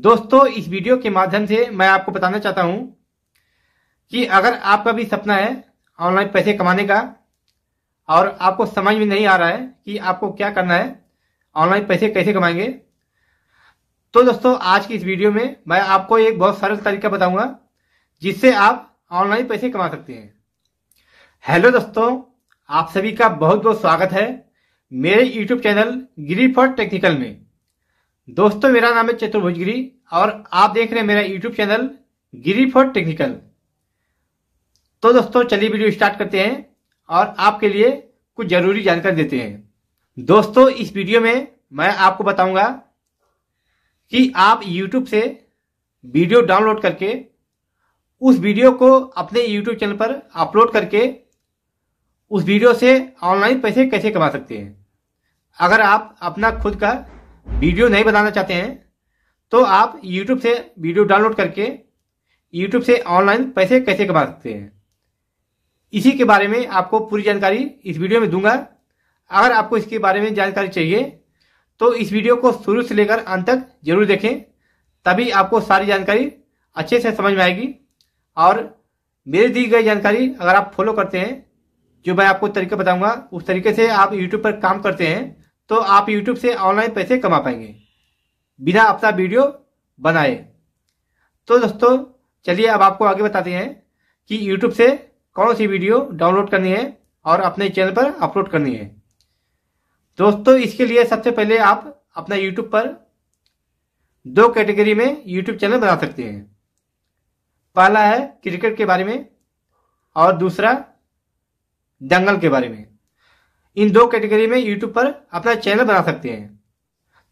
दोस्तों इस वीडियो के माध्यम से मैं आपको बताना चाहता हूं कि अगर आपका भी सपना है ऑनलाइन पैसे कमाने का और आपको समझ में नहीं आ रहा है कि आपको क्या करना है ऑनलाइन पैसे कैसे कमाएंगे तो दोस्तों आज की इस वीडियो में मैं आपको एक बहुत सरल तरीका बताऊंगा जिससे आप ऑनलाइन पैसे कमा सकते हैं हेलो दोस्तों आप सभी का बहुत बहुत स्वागत है मेरे YouTube channel Giri for technical में दोस्तों मेरा नाम है चतुर्भुज गिरी और आप देख रहे हैं मेरा YouTube channel Giri for technical तो दोस्तों चलिए वीडियो स्टार्ट करते हैं और आपके लिए कुछ ज़रूरी जानकारी देते हैं दोस्तों इस वीडियो में मैं आपको बताऊंगा कि आप यूट्यूब से वीडियो डाउनलोड करके उस वीडियो को अपने यूट्यूब चैनल पर अपलोड करके उस वीडियो से ऑनलाइन पैसे कैसे कमा सकते हैं अगर आप अपना खुद का वीडियो नहीं बनाना चाहते हैं तो आप यूट्यूब से वीडियो डाउनलोड करके यूट्यूब से ऑनलाइन पैसे कैसे कमा सकते हैं इसी के बारे में आपको पूरी जानकारी इस वीडियो में दूंगा अगर आपको इसके बारे में जानकारी चाहिए तो इस वीडियो को शुरू से लेकर अंत तक जरूर देखें तभी आपको सारी जानकारी अच्छे से समझ में आएगी और मेरी दी गई जानकारी अगर आप फॉलो करते हैं जो मैं आपको तरीके बताऊंगा उस तरीके से आप यूट्यूब पर काम करते हैं तो आप यूट्यूब से ऑनलाइन पैसे कमा पाएंगे बिना अपना वीडियो बनाए तो दोस्तों चलिए अब आपको आगे बताते हैं कि यूट्यूब से कौन सी वीडियो डाउनलोड करनी है और अपने चैनल पर अपलोड करनी है दोस्तों इसके लिए सबसे पहले आप अपना यूट्यूब पर दो कैटेगरी में यूट्यूब चैनल बना सकते हैं पहला है क्रिकेट के बारे में और दूसरा दंगल के बारे में इन दो कैटेगरी में यूट्यूब पर अपना चैनल बना सकते हैं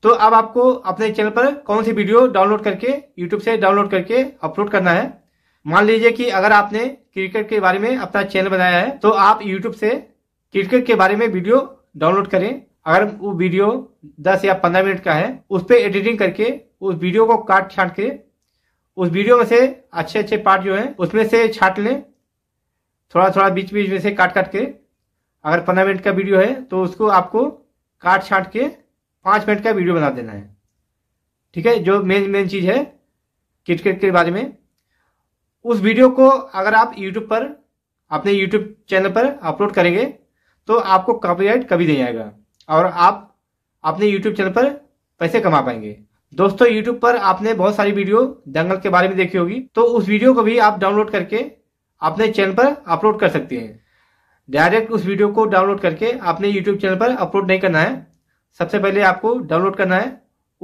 तो अब आपको अपने चैनल पर कौन सी वीडियो डाउनलोड करके यूट्यूब से डाउनलोड करके अपलोड करना है मान लीजिए कि अगर आपने क्रिकेट के बारे में अपना चैनल बनाया है तो आप यूट्यूब से क्रिकेट के बारे में वीडियो डाउनलोड करें अगर वो वीडियो 10 या 15 मिनट का है उस पर एडिटिंग करके उस वीडियो को काट छाट के उस वीडियो में से अच्छे अच्छे पार्ट जो है उसमें से छाट लें थोड़ा थोड़ा बीच बीच में से काट काट के अगर पंद्रह मिनट का वीडियो है तो उसको आपको काट छाट के पाँच मिनट का वीडियो बना देना है ठीक है जो मेन मेन चीज़ है क्रिकेट के बारे में उस वीडियो को अगर आप यूट्यूब पर अपने यूट्यूब चैनल पर अपलोड करेंगे तो आपको कॉपीराइट कभी नहीं आएगा और आप अपने यूट्यूब चैनल पर पैसे कमा पाएंगे दोस्तों यूट्यूब पर आपने बहुत सारी वीडियो दंगल के बारे में देखी होगी तो उस वीडियो को भी आप डाउनलोड करके अपने चैनल पर अपलोड कर सकते हैं डायरेक्ट उस वीडियो को डाउनलोड करके आपने यूट्यूब चैनल पर अपलोड नहीं करना है सबसे पहले आपको डाउनलोड करना है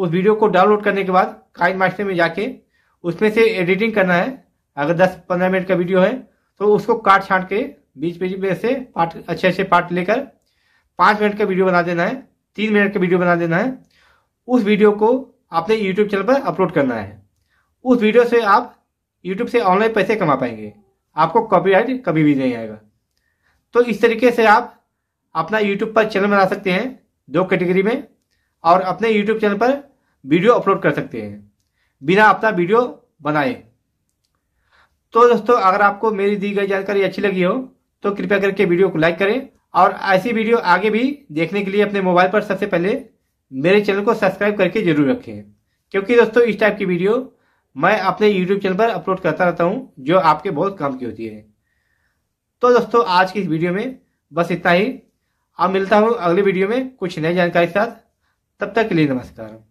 उस वीडियो को डाउनलोड करने के बाद काइन मास्टर में जाके उसमें से एडिटिंग करना है अगर 10-15 मिनट का वीडियो है तो उसको काट छाट के बीच बीच में से पार्ट अच्छे अच्छे पार्ट लेकर 5 मिनट का वीडियो बना देना है तीन मिनट का वीडियो बना देना है उस वीडियो को आपने यूट्यूब चैनल पर अपलोड करना है उस वीडियो से आप यूट्यूब से ऑनलाइन पैसे कमा पाएंगे आपको कॉपी कभी भी नहीं आएगा तो इस तरीके से आप अपना यूट्यूब पर चैनल बना सकते हैं दो कैटेगरी में और अपने यूट्यूब चैनल पर वीडियो अपलोड कर सकते हैं बिना अपना वीडियो बनाए तो दोस्तों अगर आपको मेरी दी गई जानकारी अच्छी लगी हो तो कृपया करके वीडियो को लाइक करें और ऐसी वीडियो आगे भी देखने के लिए अपने मोबाइल पर सबसे पहले मेरे चैनल को सब्सक्राइब करके जरूर रखें क्योंकि दोस्तों इस टाइप की वीडियो मैं अपने यूट्यूब चैनल पर अपलोड करता रहता हूं जो आपके बहुत काम की होती है तो दोस्तों आज की इस वीडियो में बस इतना ही अब मिलता हूँ अगले वीडियो में कुछ नई जानकारी के साथ तब तक के लिए नमस्कार